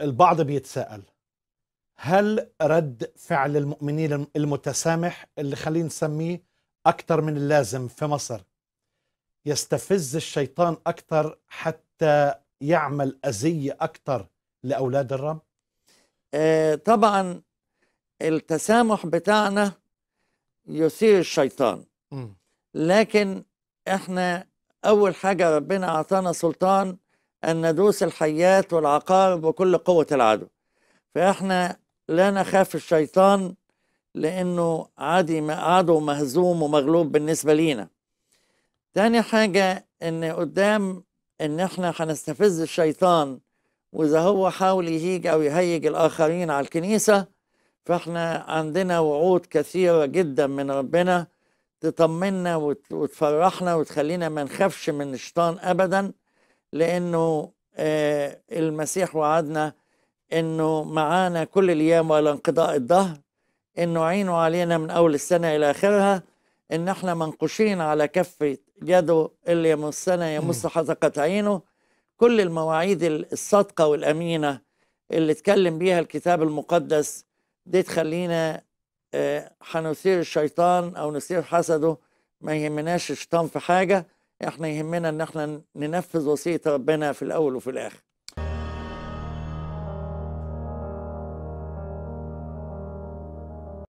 البعض بيتساءل هل رد فعل المؤمنين المتسامح اللي خلينا نسميه أكثر من اللازم في مصر يستفز الشيطان أكثر حتى يعمل أذية أكثر لأولاد الرب؟ آه طبعا التسامح بتاعنا يثير الشيطان م. لكن احنا أول حاجة ربنا أعطانا سلطان أن ندوس الحيات والعقارب وكل قوة العدو فإحنا لا نخاف الشيطان لأنه عادي عدو مهزوم ومغلوب بالنسبة لينا تاني حاجة إن قدام إن إحنا هنستفز الشيطان وإذا هو حاول يهيج أو يهيج الآخرين على الكنيسة فإحنا عندنا وعود كثيرة جدا من ربنا تطمنا وتفرحنا وتخلينا ما نخافش من الشيطان أبدا لأنه آه، المسيح وعدنا أنه معانا كل الأيام والى انقضاء الظهر أنه عينه علينا من أول السنة إلى آخرها أن احنا منقوشين على كفة يده اللي يمسنا يمس حدقة عينه كل المواعيد الصادقة والأمينة اللي اتكلم بيها الكتاب المقدس دي تخلينا آه، هنثير الشيطان أو نثير حسده ما يهمناش الشيطان في حاجة احنا يهمنا ان احنا ننفذ وصيه ربنا في الاول وفي الاخر